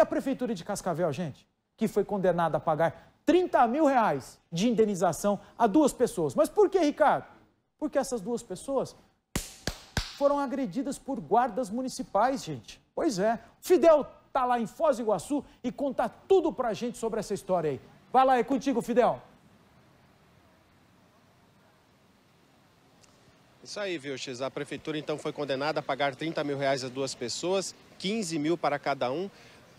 a Prefeitura de Cascavel, gente, que foi condenada a pagar 30 mil reais de indenização a duas pessoas. Mas por que, Ricardo? Porque essas duas pessoas foram agredidas por guardas municipais, gente. Pois é. Fidel tá lá em Foz do Iguaçu e conta tudo pra gente sobre essa história aí. Vai lá, é contigo, Fidel. Isso aí, viu, X? A prefeitura então foi condenada a pagar 30 mil reais a duas pessoas, 15 mil para cada um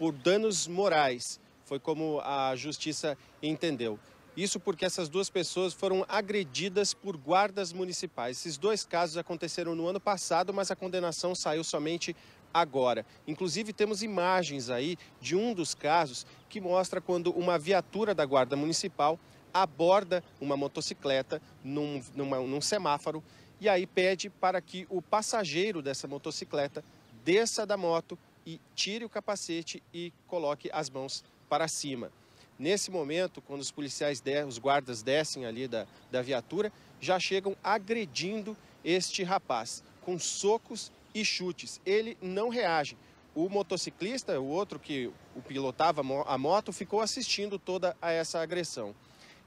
por danos morais. Foi como a justiça entendeu. Isso porque essas duas pessoas foram agredidas por guardas municipais. Esses dois casos aconteceram no ano passado, mas a condenação saiu somente agora. Inclusive, temos imagens aí de um dos casos que mostra quando uma viatura da Guarda Municipal aborda uma motocicleta num, numa, num semáforo e aí pede para que o passageiro dessa motocicleta desça da moto e tire o capacete e coloque as mãos para cima. Nesse momento, quando os policiais, os guardas descem ali da, da viatura, já chegam agredindo este rapaz com socos e chutes. Ele não reage. O motociclista, o outro que o pilotava a moto, ficou assistindo toda a essa agressão.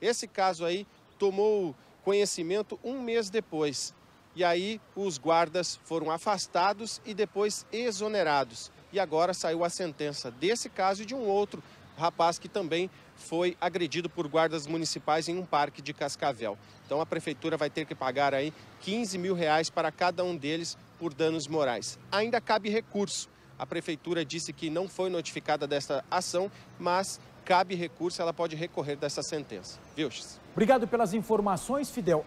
Esse caso aí tomou conhecimento um mês depois. E aí os guardas foram afastados e depois exonerados. E agora saiu a sentença desse caso e de um outro rapaz que também foi agredido por guardas municipais em um parque de Cascavel. Então a prefeitura vai ter que pagar aí 15 mil reais para cada um deles por danos morais. Ainda cabe recurso. A prefeitura disse que não foi notificada desta ação, mas cabe recurso, ela pode recorrer dessa sentença. Vilches. Obrigado pelas informações, Fidel.